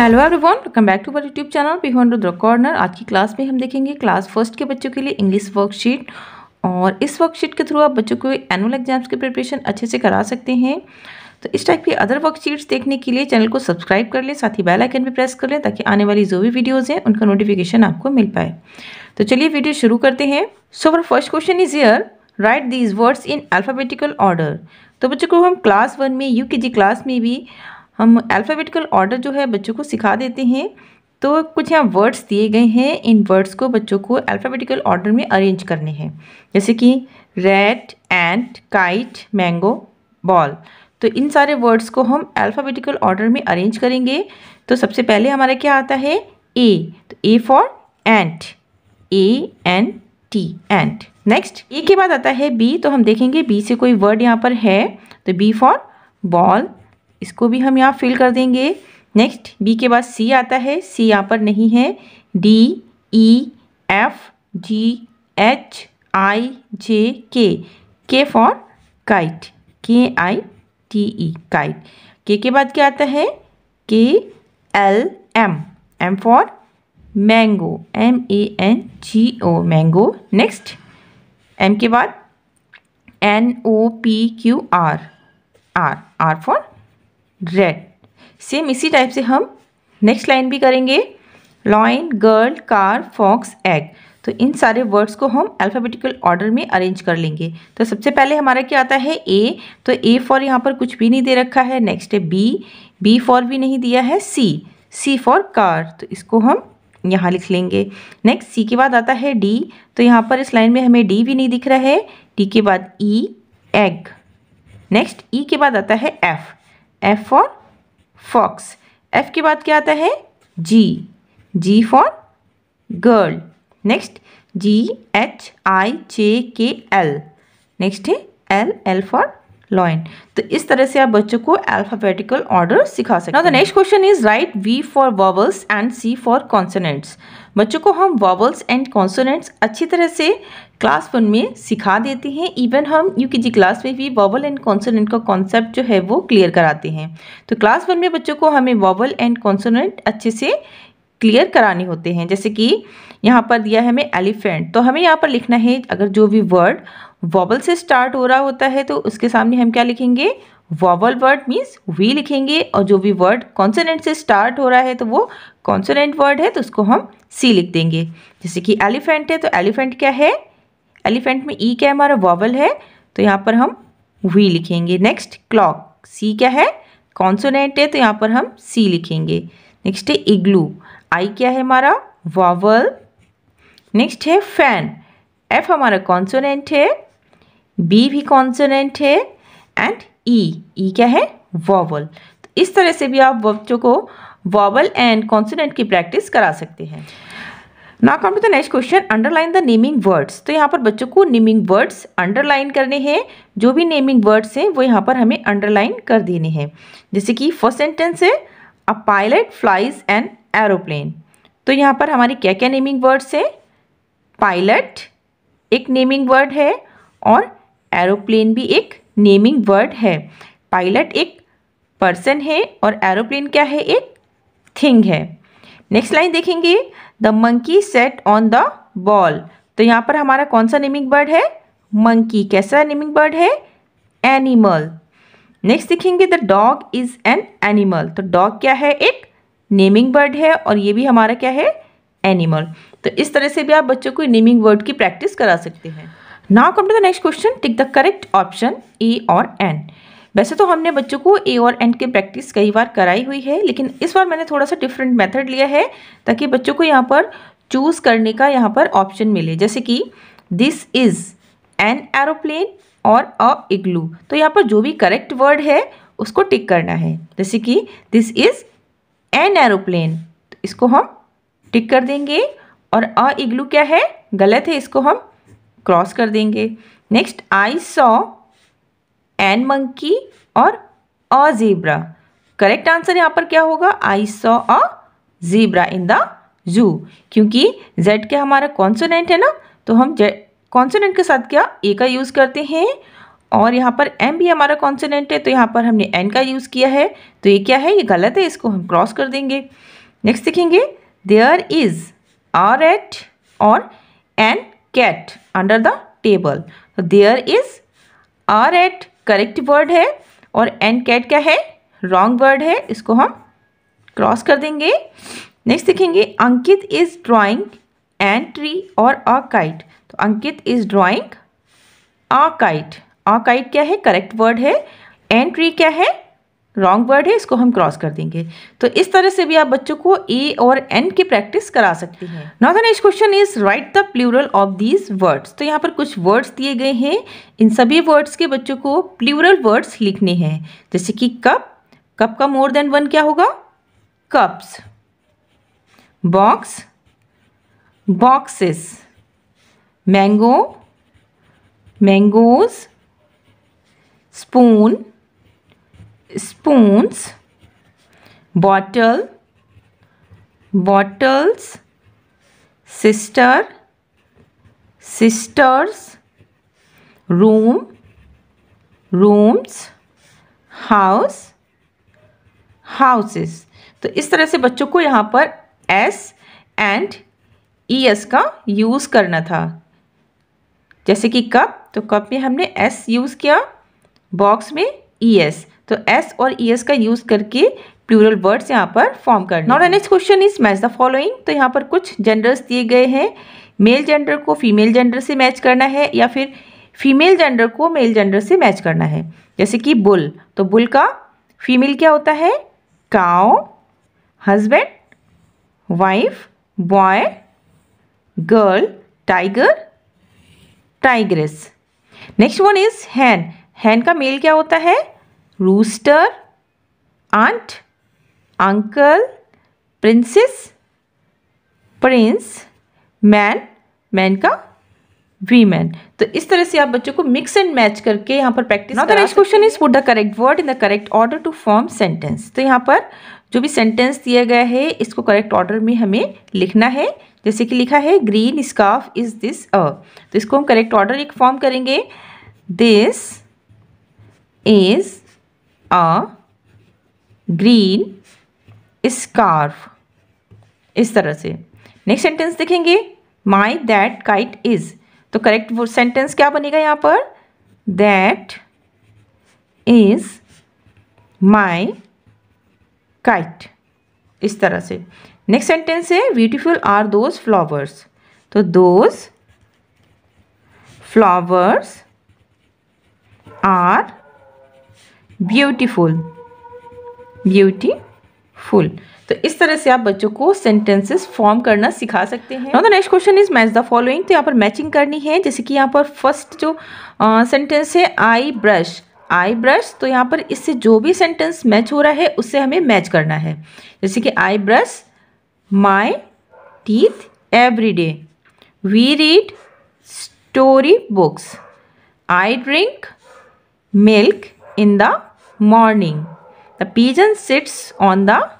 Hello everyone welcome back to our YouTube channel Beyond the Corner आज की class में हम देखेंगे क्लास फर्स्ट के बच्चों के लिए इंग्लिश वर्कशीट और इस वर्कशीट के थ्रू आप बच्चों को एनुअल एग्जाम्स की प्रिपरेशन अच्छे से करा सकते हैं तो इस टाइप की अदर वर्कशीट्स देखने के लिए चैनल को सब्सक्राइब कर लें साथ ही बेल आइकन भी प्रेस कर लें ताकि आने वाली जो भी वीडियोज़ हैं उनका नोटिफिकेशन आपको मिल पाए तो चलिए वीडियो शुरू करते हैं so our first question is here write these words in alphabetical order तो बच्चों को हम क्लास वन में यू क्लास में भी हम अल्फ़ाबेटिकल ऑर्डर जो है बच्चों को सिखा देते हैं तो कुछ यहाँ वर्ड्स दिए गए हैं इन वर्ड्स को बच्चों को अल्फ़ाबेटिकल ऑर्डर में अरेंज करने हैं जैसे कि red ant kite mango ball तो इन सारे वर्ड्स को हम अल्फ़ाबेटिकल ऑर्डर में अरेंज करेंगे तो सबसे पहले हमारा क्या आता है ए तो A for ant A N T ant next A के बाद आता है बी तो हम देखेंगे बी से कोई वर्ड यहाँ पर है तो बी फॉर बॉल इसको भी हम यहाँ फिल कर देंगे नेक्स्ट बी के बाद सी आता है सी यहाँ पर नहीं है D E F G H I J K K for kite के आई टी ई काइट के के बाद क्या आता है K L M M for mango M A N G O mango next M के बाद N O P Q R R R for red same इसी टाइप से हम नेक्स्ट लाइन भी करेंगे lion girl car fox egg तो इन सारे वर्ड्स को हम अल्फ़ाबेटिकल ऑर्डर में अरेंज कर लेंगे तो सबसे पहले हमारा क्या आता है ए तो ए फॉर यहाँ पर कुछ भी नहीं दे रखा है नेक्स्ट है बी बी फॉर भी नहीं दिया है सी सी फॉर कार तो इसको हम यहाँ लिख लेंगे नेक्स्ट सी के बाद आता है डी तो यहाँ पर इस लाइन में हमें डी भी नहीं दिख रहा है डी के बाद ई एग नेक्स्ट ई के बाद आता है F F for fox F के बाद क्या आता है G G for girl next G H I J K L next है एल एल फॉर लॉइन तो इस तरह से आप बच्चों को अल्फाबेटिकल ऑर्डर सिखा सकते हैं the next question is write V for vowels and C for consonants बच्चों को हम वॉवल्स एंड कॉन्सोनेंट्स अच्छी तरह से क्लास वन में सिखा देते हैं इवन हम यू के जी क्लास में भी वॉवल एंड कॉन्सोनेंट का कॉन्सेप्ट जो है वो क्लियर कराते हैं तो क्लास वन में बच्चों को हमें वॉवल एंड कॉन्सोनेंट अच्छे से क्लियर कराने होते हैं जैसे कि यहाँ पर दिया है हमें एलिफेंट तो हमें यहाँ पर लिखना है अगर जो भी वर्ड वॉबल से स्टार्ट हो रहा होता है तो उसके सामने हम क्या लिखेंगे वॉवल वर्ड मीन्स वी लिखेंगे और जो भी वर्ड कॉन्सोनेंट से स्टार्ट हो रहा है तो वो कॉन्सोनेंट वर्ड है तो उसको हम सी लिख देंगे जैसे कि एलिफेंट है तो एलिफेंट क्या है एलिफेंट में ई क्या हमारा वॉवल है तो यहाँ पर हम वी लिखेंगे नेक्स्ट क्लॉक सी क्या है कॉन्सोनेंट है तो यहाँ पर हम सी लिखेंगे नेक्स्ट है इग्लू आई क्या है हमारा वावल नेक्स्ट है फैन एफ हमारा कॉन्सोनेंट है बी भी कॉन्सोनेंट है एंड ई ई क्या है वॉवल तो इस तरह से भी आप बच्चों को वॉवल एंड कॉन्सोनेंट की प्रैक्टिस करा सकते हैं ना come to the next question underline the naming words तो यहाँ पर बच्चों को नेमिंग वर्ड्स अंडरलाइन करने हैं जो भी नेमिंग वर्ड्स हैं वो यहाँ पर हमें अंडरलाइन कर देने हैं जैसे कि फर्स्ट सेंटेंस है a pilot flies and aeroplane तो यहाँ पर हमारी क्या क्या नेमिंग वर्ड्स है पायलट एक नेमिंग वर्ड है और एरोप्लेन भी एक नेमिंग वर्ड है पायलट एक पर्सन है और एरोप्लेन क्या है एक थिंग है नेक्स्ट लाइन देखेंगे the monkey sat on the ball तो यहाँ पर हमारा कौन सा नेमिंग वर्ड है मंकी कैसा नेमिंग वर्ड है एनिमल नेक्स्ट देखेंगे the dog is an animal तो डॉग क्या है एक नेमिंग वर्ड है और ये भी हमारा क्या है एनिमल तो इस तरह से भी आप बच्चों को नेमिंग वर्ड की प्रैक्टिस करा सकते हैं now come to the next question tick the correct option a और एन वैसे तो हमने बच्चों को ए और एन की प्रैक्टिस कई बार कराई हुई है लेकिन इस बार मैंने थोड़ा सा डिफरेंट मेथड लिया है ताकि बच्चों को यहाँ पर चूज़ करने का यहाँ पर ऑप्शन मिले जैसे कि दिस इज़ एन एरोप्लेन और अ इग्लू तो यहाँ पर जो भी करेक्ट वर्ड है उसको टिक करना है जैसे कि दिस इज़ एन एरोप्लेन तो इसको हम टिक कर देंगे और अ इग्लू क्या है गलत है इसको हम क्रॉस कर देंगे next I saw an monkey और अ जेब्रा करेक्ट आंसर यहाँ पर क्या होगा I saw a zebra in the zoo क्योंकि जेड के हमारा कॉन्सोनेंट है ना तो हम जेड कॉन्सोनेंट के साथ क्या ए का यूज़ करते हैं और यहाँ पर एम भी हमारा कॉन्सोनेंट है तो यहाँ पर हमने एन का यूज़ किया है तो ये क्या है ये गलत है इसको हम क्रॉस कर देंगे नेक्स्ट देखेंगे देयर इज़ आर एट और an cat under the table तो there is a rat correct word है और एन कैट क्या है रॉन्ग वर्ड है इसको हम क्रॉस कर देंगे नेक्स्ट देखेंगे Ankit is drawing an tree और अ काइट तो Ankit is drawing a kite आर्काइड क्या है करेक्ट वर्ड है एंड ट्री क्या है रॉन्ग वर्ड है इसको हम क्रॉस कर देंगे तो इस तरह से भी आप बच्चों को ए और एन की प्रैक्टिस करा सकते हैं now the next question is write the plural of these words तो यहाँ पर कुछ वर्ड्स दिए गए हैं इन सभी वर्ड्स के बच्चों को प्लूरल वर्ड्स लिखने हैं जैसे कि कप कप का मोर देन वन क्या होगा cups box boxes mango mangoes spoon spoons bottle bottles sister sisters room rooms house houses तो इस तरह से बच्चों को यहाँ पर s एंड ई एस का यूज़ करना था जैसे कि कप तो कप में हमने एस यूज़ किया बॉक्स में ई e एस तो एस और ई e एस का यूज़ करके प्लूरल वर्ड्स यहाँ पर फॉर्म करना not next question is match the following तो यहाँ पर कुछ जेंडर्स दिए गए हैं मेल जेंडर को फीमेल जेंडर से मैच करना है या फिर फीमेल जेंडर को मेल जेंडर से मैच करना है जैसे कि बुल तो बुल का फीमेल क्या होता है cow husband wife boy girl tiger tigress next one is hen hen का मेल क्या होता है rooster aunt uncle princess prince man man का वीमैन तो इस तरह से आप बच्चों को मिक्स एंड मैच करके यहाँ पर practice now the next question is put the correct word in the correct order to form sentence तो यहाँ पर जो भी सेंटेंस दिया गया है इसको करेक्ट ऑर्डर में हमें लिखना है जैसे कि लिखा है green scarf is this a तो इसको हम करेक्ट ऑर्डर एक फॉर्म करेंगे this is a green scarf इस तरह से नेक्स्ट सेंटेंस देखेंगे माई दैट काइट इज तो करेक्ट वो सेंटेंस क्या बनेगा यहाँ पर दैट इज माई काइट इस तरह से नेक्स्ट सेंटेंस है ब्यूटिफुल आर दोज फ्लावर्स तो those flowers are beautiful beautiful तो इस तरह से आप बच्चों को सेंटेंसेस फॉर्म करना सिखा सकते हैं the next question is match the following तो यहाँ पर मैचिंग करनी है जैसे कि यहाँ पर फर्स्ट जो सेंटेंस है आई ब्रश आई ब्रश तो यहाँ पर इससे जो भी सेंटेंस मैच हो रहा है उससे हमें मैच करना है जैसे कि I brush my teeth every day we read story books I drink milk in the morning. The pigeon sits on the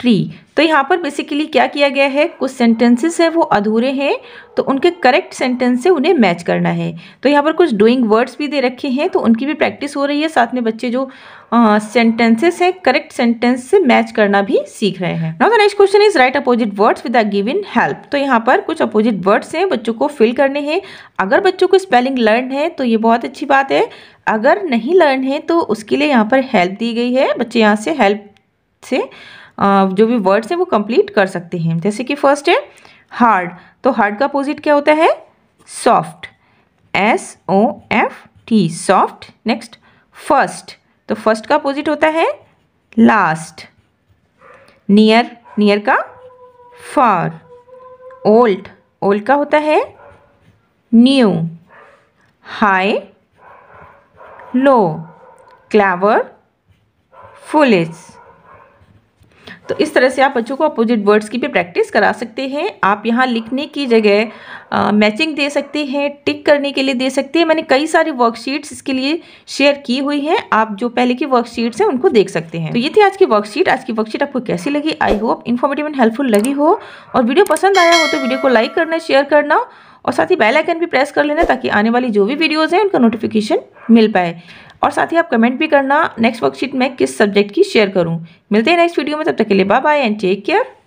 tree तो यहाँ पर बेसिकली क्या किया गया है कुछ सेंटेंसेस हैं वो अधूरे हैं तो उनके करेक्ट सेंटेंस से उन्हें मैच करना है तो यहाँ पर कुछ डूइंग वर्ड्स भी दे रखे हैं तो उनकी भी प्रैक्टिस हो रही है साथ में बच्चे जो सेंटेंसेस हैं करेक्ट सेंटेंस से मैच करना भी सीख रहे हैं now the next question is write opposite words with a given help तो यहाँ पर कुछ अपोजिट वर्ड्स हैं बच्चों को फिल करने हैं अगर बच्चों को स्पेलिंग लर्न है तो ये बहुत अच्छी बात है अगर नहीं लर्न है तो उसके लिए यहाँ पर हेल्प दी गई है बच्चे यहाँ से हेल्प से जो भी वर्ड्स हैं वो कंप्लीट कर सकते हैं जैसे कि फर्स्ट है हार्ड तो हार्ड का अपोजिट क्या होता है soft S O F T soft next first तो फर्स्ट का अपोजिट होता है लास्ट नियर नियर का फार ओल्ड ओल्ड का होता है new high low clever foolish तो इस तरह से आप बच्चों को अपोजिट वर्ड्स की भी प्रैक्टिस करा सकते हैं आप यहाँ लिखने की जगह मैचिंग दे सकते हैं टिक करने के लिए दे सकते हैं मैंने कई सारी वर्कशीट्स इसके लिए शेयर की हुई हैं आप जो पहले की वर्कशीट्स हैं उनको देख सकते हैं तो ये थी आज की वर्कशीट आज की वर्कशीट आपको कैसी लगी I hope informative and helpful लगी हो और वीडियो पसंद आया हो तो वीडियो को लाइक करना शेयर करना और साथ ही बेल आइकन भी प्रेस कर लेना ताकि आने वाली जो भी वीडियोज़ हैं उनका नोटिफिकेशन मिल पाए और साथ ही आप कमेंट भी करना नेक्स्ट वर्कशीट में किस सब्जेक्ट की शेयर करूँ मिलते हैं नेक्स्ट वीडियो में तब तक के लिए bye bye and take care